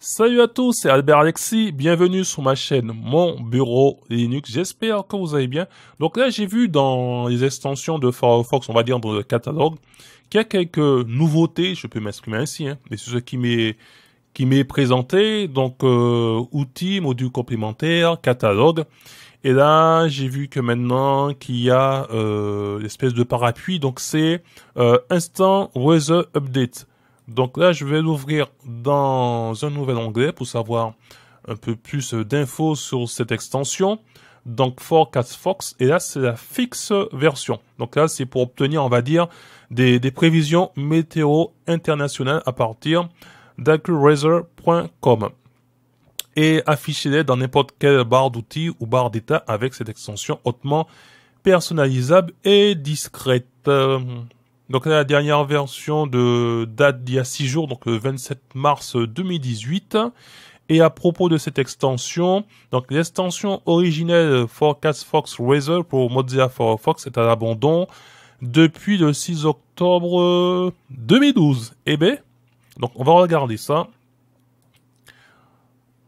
Salut à tous, c'est Albert Alexis, bienvenue sur ma chaîne Mon Bureau Linux, j'espère que vous allez bien. Donc là j'ai vu dans les extensions de Firefox, on va dire dans le catalogue, qu'il y a quelques nouveautés, je peux m'exprimer ainsi, hein, mais c'est ce qui m'est qui présenté, donc euh, outils, modules complémentaires, catalogue. Et là j'ai vu que maintenant qu'il y a euh, l'espèce de parapluie, donc c'est euh, Instant Weather Update. Donc là, je vais l'ouvrir dans un nouvel onglet pour savoir un peu plus d'infos sur cette extension. Donc Forecast Fox, et là c'est la fixe version. Donc là c'est pour obtenir, on va dire, des, prévisions météo internationales à partir d'accuweather.com et afficher les dans n'importe quelle barre d'outils ou barre d'état avec cette extension hautement personnalisable et discrète. Donc la dernière version de date d'il y a 6 jours, donc le 27 mars 2018. Et à propos de cette extension, donc l'extension originelle Forecast Fox Razor pour Mozilla Firefox est à l'abandon depuis le 6 octobre 2012. Eh bien, donc on va regarder ça.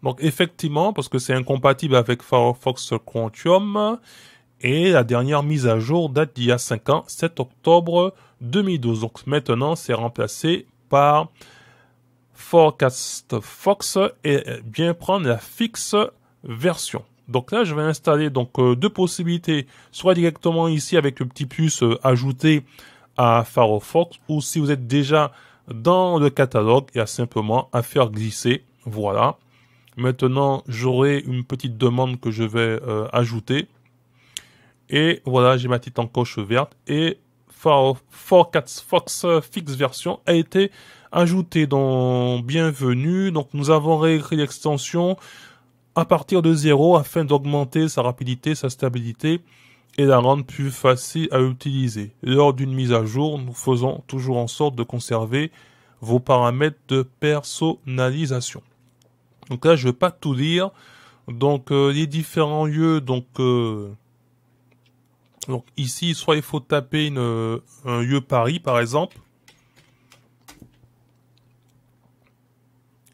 Donc effectivement, parce que c'est incompatible avec Firefox Quantum, et la dernière mise à jour date d'il y a 5 ans, 7 octobre 2012. Donc maintenant, c'est remplacé par Forecast Fox et bien prendre la fixe version. Donc là, je vais installer donc euh, deux possibilités, soit directement ici avec le petit plus euh, ajouté à Fox, ou si vous êtes déjà dans le catalogue, il y a simplement à faire glisser. Voilà. Maintenant, j'aurai une petite demande que je vais euh, ajouter. Et voilà, j'ai ma petite encoche verte. Et Forcat Fox Fix version a été ajoutée dans Bienvenue. Donc nous avons réécrit l'extension à partir de zéro afin d'augmenter sa rapidité, sa stabilité et la rendre plus facile à utiliser. Lors d'une mise à jour, nous faisons toujours en sorte de conserver vos paramètres de personnalisation. Donc là, je ne vais pas tout lire. Donc euh, les différents lieux, donc euh, donc ici, soit il faut taper euh, un lieu Paris, par exemple.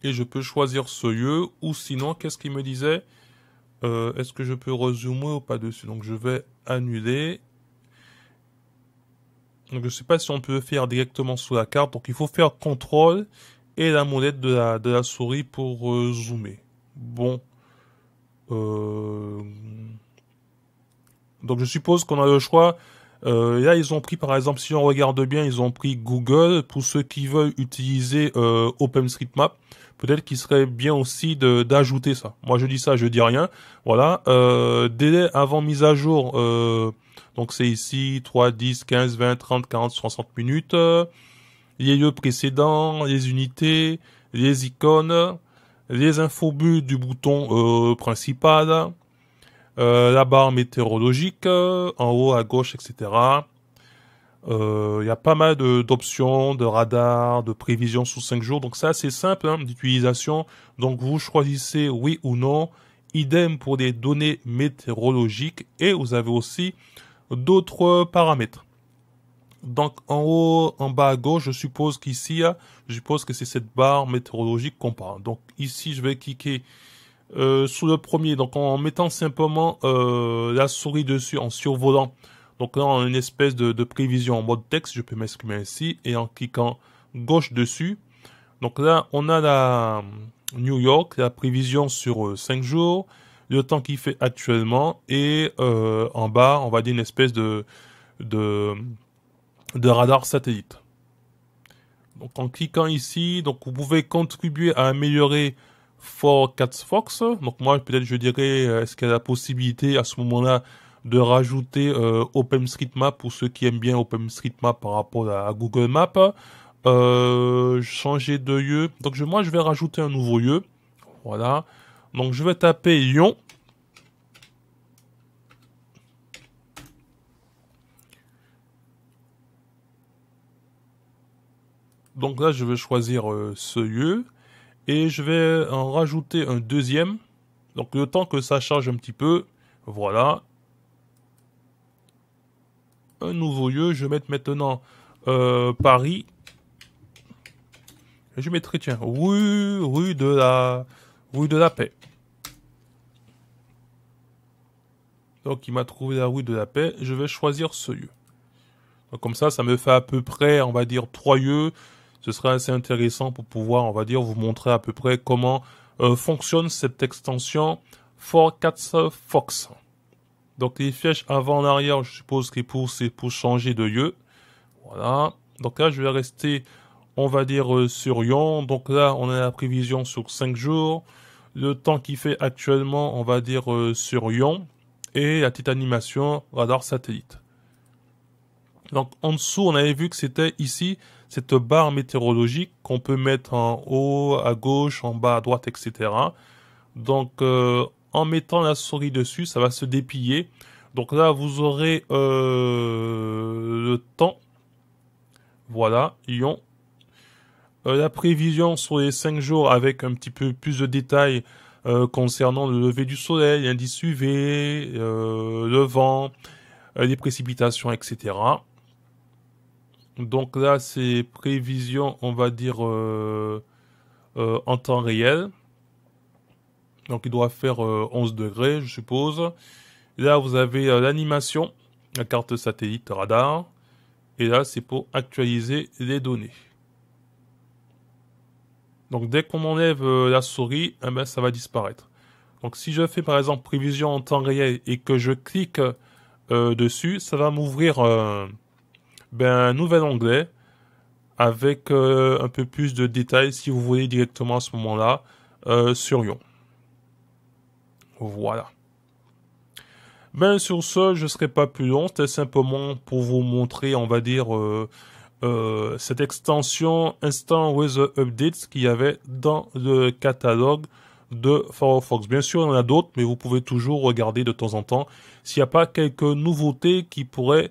Et je peux choisir ce lieu. Ou sinon, qu'est-ce qu'il me disait euh, Est-ce que je peux rezoomer ou pas dessus Donc je vais annuler. Donc je ne sais pas si on peut faire directement sous la carte. Donc il faut faire CTRL et la molette de la, souris pour zoomer. Bon. Euh... Donc je suppose qu'on a le choix. Euh, là, ils ont pris, par exemple, si on regarde bien, ils ont pris Google pour ceux qui veulent utiliser euh, OpenStreetMap. Peut-être qu'il serait bien aussi d'ajouter ça. Moi, je dis ça, je dis rien. Voilà. Euh, délai avant mise à jour. Euh, donc c'est ici 3, 10, 15, 20, 30, 40, 60 minutes. les lieux précédents, les unités, les icônes, les infobus du bouton principal euh, la barre météorologique, euh, en haut, à gauche, etc. Il euh, y a pas mal d'options, de, radar, radars, de prévisions sous 5 jours. Donc ça, c'est simple hein, d'utilisation. Donc vous choisissez oui ou non. Idem pour des données météorologiques. Et vous avez aussi d'autres paramètres. Donc en haut, en bas à gauche, je suppose qu'ici, je suppose que c'est cette barre météorologique qu'on parle. Donc ici, je vais cliquer euh, sur le premier, donc en mettant simplement euh, la souris dessus, en survolant. Donc là, on a une espèce de, prévision en mode texte, je peux m'exprimer ainsi, et en cliquant gauche dessus. Donc là, on a la euh, New York, la prévision sur 5 euh, jours, le temps qu'il fait actuellement, et en bas, on va dire une espèce de, de, de radar satellite. Donc en cliquant ici, donc vous pouvez contribuer à améliorer For Cats Fox. Donc moi, peut-être, je dirais, euh, est-ce qu'il y a la possibilité à ce moment-là de rajouter euh, OpenStreetMap pour ceux qui aiment bien OpenStreetMap par rapport à, Google Maps. Euh, changer de lieu. Donc moi, je vais rajouter un nouveau lieu. Voilà. Donc je vais taper Lyon. Donc là, je vais choisir ce lieu. Et je vais en rajouter un deuxième. Donc le temps que ça charge un petit peu. Voilà. Un nouveau lieu. Je vais mettre maintenant euh, Paris. je mettrai, tiens, rue, rue de la, rue de la paix. Donc il m'a trouvé la rue de la paix. Je vais choisir ce lieu. comme ça, ça me fait à peu près, on va dire, trois lieux ce sera assez intéressant pour pouvoir, on va dire, vous montrer à peu près comment euh, fonctionne cette extension 4 Fox. Donc les flèches avant en arrière, je suppose qu'ils poussent c'est pour changer de lieu. Voilà. Donc là, je vais rester, on va dire, euh, sur Yon. Donc là, on a la prévision sur 5 jours. Le temps qu'il fait actuellement, on va dire, euh, sur Yon. Et la petite animation radar satellite. Donc en dessous, on avait vu que c'était ici cette barre météorologique qu'on peut mettre en haut, à gauche, en bas, à droite, etc. Donc euh, en mettant la souris dessus, ça va se déplier. Donc là, vous aurez euh, le temps. Voilà, Lyon. Euh, la prévision sur les 5 jours avec un petit peu plus de détails concernant le lever du soleil, l'indice UV, le vent, les précipitations, etc. Donc là, c'est prévision, on va dire, euh, euh, en temps réel. Donc il doit faire 11 euh, degrés, je suppose. Là, vous avez l'animation, la carte satellite radar. Et là, c'est pour actualiser les données. Donc dès qu'on enlève la souris, eh ben, ça va disparaître. Donc si je fais par exemple prévision en temps réel et que je clique dessus, ça va m'ouvrir ben, un nouvel onglet avec euh, un peu plus de détails si vous voulez directement à ce moment-là euh, sur Yon. Voilà. Ben sur ce, je ne serai pas plus long, c'était simplement pour vous montrer, on va dire, euh, cette extension Instant Weather Updates qu'il y avait dans le catalogue de Firefox. Bien sûr, il y en a d'autres, mais vous pouvez toujours regarder de temps en temps s'il n'y a pas quelques nouveautés qui pourraient